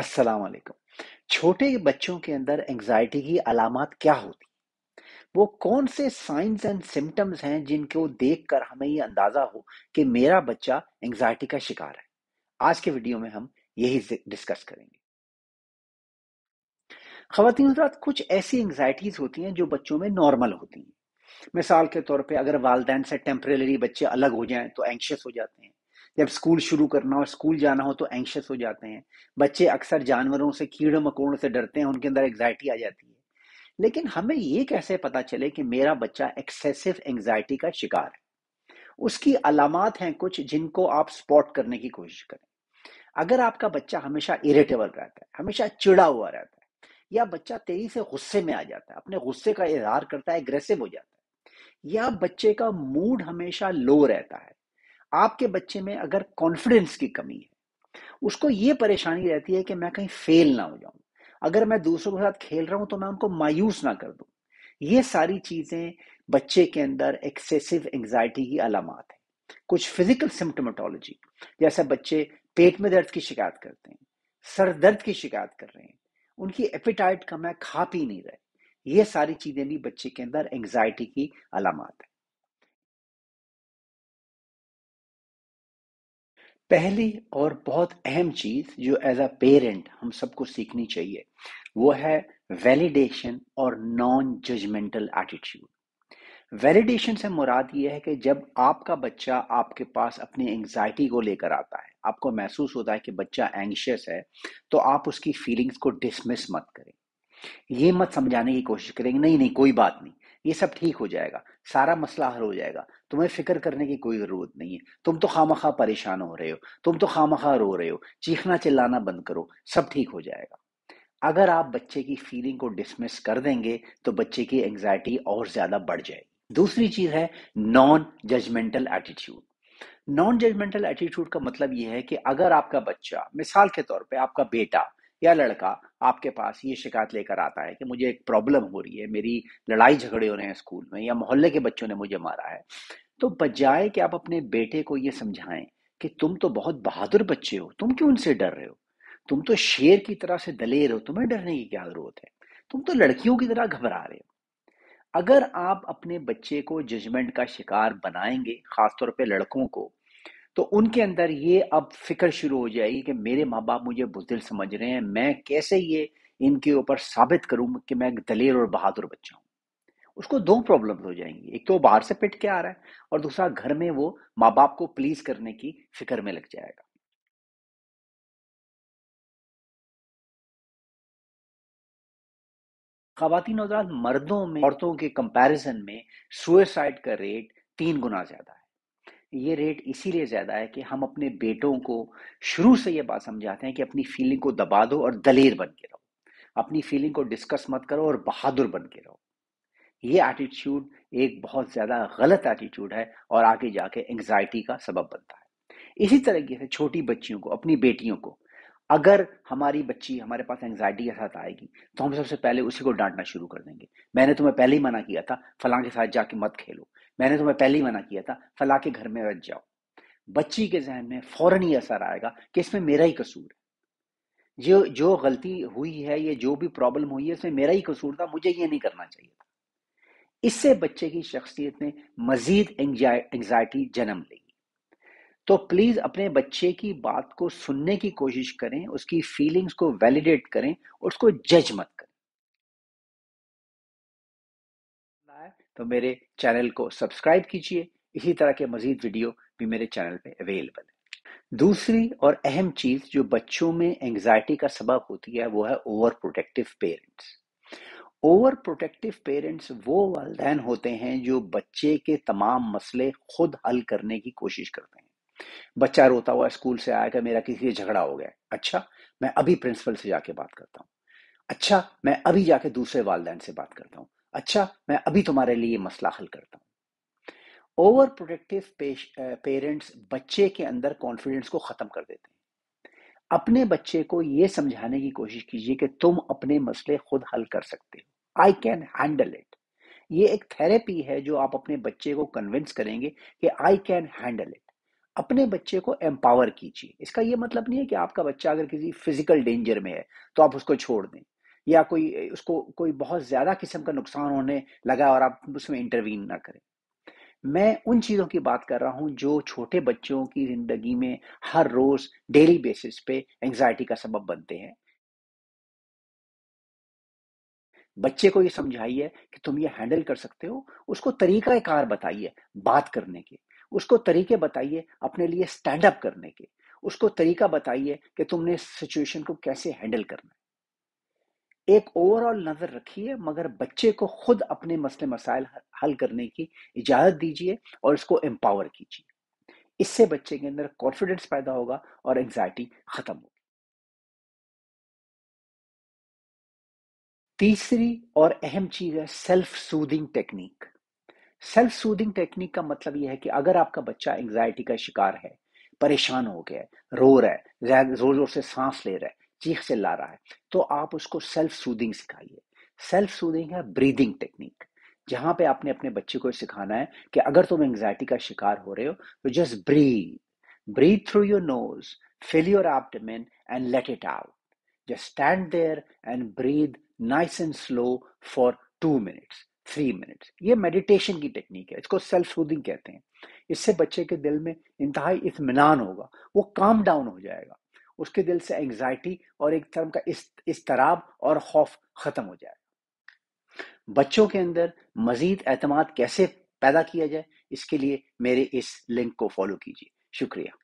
अस्सलाम वालेकुम छोटे बच्चों के अंदर एंजाइटी की अलामत क्या होती वो कौन से साइंस एंड सिम्टम्स हैं जिनको देखकर हमें ये अंदाजा हो कि मेरा बच्चा एंजाइटी का शिकार है आज के वीडियो में हम यही डिस्कस करेंगे खातन कुछ ऐसी एंग्जाइटीज होती हैं जो बच्चों में नॉर्मल होती हैं मिसाल के तौर पे अगर वालदेन से टेम्परेरी बच्चे अलग हो जाएं तो एंक्शस हो जाते हैं जब स्कूल शुरू करना हो स्कूल जाना हो तो एंशियस हो जाते हैं बच्चे अक्सर जानवरों से कीड़े मकोड़ों से डरते हैं उनके अंदर एंग्जाइटी आ जाती है लेकिन हमें ये कैसे पता चले कि मेरा बच्चा एक्सेसिव एंग्जाइटी का शिकार है उसकी अलामत हैं कुछ जिनको आप स्पॉट करने की कोशिश करें अगर आपका बच्चा हमेशा इरेटेबल रहता है हमेशा चिड़ा हुआ रहता है या बच्चा तेजी से गुस्से में आ जाता है अपने गुस्से का इजहार करता है एग्रेसिव हो जाता है या बच्चे का मूड हमेशा लो रहता है आपके बच्चे में अगर कॉन्फिडेंस की कमी है उसको ये परेशानी रहती है कि मैं कहीं फेल ना हो जाऊं अगर मैं दूसरों के साथ खेल रहा हूं तो मैं उनको मायूस ना कर दूं ये सारी चीजें बच्चे के अंदर एक्सेसिव एंग्जाइटी की अलामत है कुछ फिजिकल सिम्टोमेटोलॉजी जैसे बच्चे पेट में दर्द की शिकायत करते हैं सर दर्द की शिकायत कर रहे हैं उनकी एपिटाइट कम है खा पी नहीं रहे ये सारी चीजें भी बच्चे के अंदर एंग्जाइटी की अलामत है पहली और बहुत अहम चीज जो एज अ पेरेंट हम सबको सीखनी चाहिए वो है वैलिडेशन और नॉन जजमेंटल एटीट्यूड वैलिडेशन से मुराद ये है कि जब आपका बच्चा आपके पास अपनी एंगजाइटी को लेकर आता है आपको महसूस होता है कि बच्चा एंग्शियस है तो आप उसकी फीलिंग्स को डिसमिस मत करें ये मत समझाने की कोशिश करेंगे नहीं नहीं कोई बात नहीं ये सब ठीक हो जाएगा सारा मसला हल हो जाएगा तुम्हें फिक्र करने की कोई ज़रूरत नहीं है तुम तो खामखा परेशान हो रहे हो तुम तो खामखा रो रहे हो चीखना चिल्लाना बंद करो सब ठीक हो जाएगा अगर आप बच्चे की फीलिंग को डिसमिस कर देंगे तो बच्चे की एंग्जाइटी और ज़्यादा बढ़ जाएगी दूसरी चीज़ है non judgmental attitude non judgmental attitude का मतलब यह है कि अगर आपका बच्चा मिसाल के तौर पे आपका बेटा या लड़का आपके पास ये शिकायत लेकर आता है कि मुझे एक प्रॉब्लम हो रही है मेरी लड़ाई झगड़े हो रहे हैं स्कूल में या मोहल्ले के बच्चों ने मुझे मारा है तो बजाय कि आप अपने बेटे को ये समझाएं कि तुम तो बहुत बहादुर बच्चे हो तुम क्यों उनसे डर रहे हो तुम तो शेर की तरह से दलेर हो तुम्हें डरने की क्या जरूरत है तुम तो लड़कियों की तरह घबरा रहे हो अगर आप अपने बच्चे को जजमेंट का शिकार बनाएंगे खासतौर पे लड़कों को तो उनके अंदर ये अब फिक्र शुरू हो जाएगी कि मेरे माँ बाप मुझे बुजदिल समझ रहे हैं मैं कैसे ये इनके ऊपर साबित करूं कि मैं एक दलेर और बहादुर बच्चा हूँ उसको दो प्रॉब्लम हो जाएंगी एक तो बाहर से पिट के आ रहा है और दूसरा घर में वो माँ बाप को प्लीज करने की फिक्र में लग जाएगा खातन मर्दों में औरतों के कंपैरिजन में सुसाइड का रेट तीन गुना ज्यादा है ये रेट इसीलिए ज्यादा है कि हम अपने बेटों को शुरू से ये बात समझाते हैं कि अपनी फीलिंग को दबा दो और दलेर बन के रहो अपनी फीलिंग को डिस्कस मत करो और बहादुर बन के रहो ये एटीट्यूड एक बहुत ज़्यादा गलत एटीट्यूड है और आगे जाके एंग्जाइटी का सबब बनता है इसी तरीके से छोटी बच्चियों को अपनी बेटियों को अगर हमारी बच्ची हमारे पास एंग्जाइटी के साथ आएगी तो हम सबसे पहले उसी को डांटना शुरू कर देंगे मैंने तुम्हें पहले ही मना किया था फलां के साथ जाके मत खेलो मैंने तुम्हें पहले ही मना किया था फलां के घर में रच जाओ बच्ची के जहन में फौरन ही असर आएगा कि इसमें मेरा ही कसूर है जो जो गलती हुई है ये जो भी प्रॉब्लम हुई है इसमें मेरा ही कसूर था मुझे ये नहीं करना चाहिए था इससे बच्चे की शख्सियत में मजीद एंग्जाइटी जन्म ली तो प्लीज़ अपने बच्चे की बात को सुनने की कोशिश करें उसकी फीलिंग्स को वैलिडेट करें और उसको जज मत करें तो मेरे चैनल को सब्सक्राइब कीजिए इसी तरह के मजीद वीडियो भी मेरे चैनल पे अवेलेबल है दूसरी और अहम चीज़ जो बच्चों में एंग्जाइटी का सबब होती है वो है over protective parents over protective parents वो वालदेन होते हैं जो बच्चे के तमाम मसले खुद हल करने की कोशिश करते हैं बच्चा रोता हुआ स्कूल से आया कि मेरा किसी से झगड़ा हो गया अच्छा मैं अभी प्रिंसिपल से जाके बात करता हूँ अच्छा मैं अभी जाके दूसरे वालदेन से बात करता हूँ अच्छा मैं अभी तुम्हारे लिए मसला हल करता हूँ ओवर प्रोटेक्टिव पेरेंट्स बच्चे के अंदर कॉन्फिडेंस को खत्म कर देते हैं अपने बच्चे को यह समझाने की कोशिश कीजिए कि तुम अपने मसले खुद हल कर सकते हो आई कैन हैंडल इट ये एक थेरेपी है जो आप अपने बच्चे को कन्विंस करेंगे कि आई कैन हैंडल इट अपने बच्चे को एम्पावर कीजिए इसका ये मतलब नहीं है कि आपका बच्चा अगर किसी फिजिकल डेंजर में है तो आप उसको छोड़ दें या कोई उसको कोई बहुत ज़्यादा किस्म का नुकसान होने लगा और आप उसमें इंटरवीन ना करें मैं उन चीज़ों की बात कर रहा हूं जो छोटे बच्चों की ज़िंदगी में हर रोज़ डेली बेसिस पे एंजाइटी का सबब बनते हैं बच्चे को ये समझाइए कि तुम ये हैंडल कर सकते हो उसको तरीका कार बताइए बात करने के उसको तरीके बताइए अपने लिए स्टैंड अप करने के उसको तरीका बताइए कि तुमने सिचुएशन को कैसे हैंडल करना है एक ओवरऑल नजर रखिए मगर बच्चे को खुद अपने मसले मसाइल हल करने की इजाजत दीजिए और इसको एम्पावर कीजिए इससे बच्चे के अंदर कॉन्फिडेंस पैदा होगा और एंग्जाइटी खत्म होगी तीसरी और अहम चीज है self soothing technique self soothing technique का मतलब यह है कि अगर आपका बच्चा एंग्जाइटी का शिकार है परेशान हो गया है रो रहा है जोर जोर से सांस ले रहा है चीख से ला रहा है तो आप उसको सेल्फ सूदिंग सिखाइए सेल्फ सूदिंग है ब्रीदिंग टेक्निक जहां पे आपने अपने बच्चे को सिखाना है कि अगर तुम एंग्जाइटी का शिकार हो रहे हो तो just breathe breathe through your nose fill your abdomen and let it out just stand there and breathe nice and slow for two minutes three minutes ये मेडिटेशन की टेक्निक है इसको सेल्फ सूदिंग कहते हैं इससे बच्चे के दिल में इंतहाई इतमान होगा वो काम डाउन हो जाएगा उसके दिल से एंग्जाइटी और एक तरह का इस इस तराब और खौफ ख़त्म हो जाएगा बच्चों के अंदर मजीद एतम कैसे पैदा किया जाए इसके लिए मेरे इस लिंक को फॉलो कीजिए शुक्रिया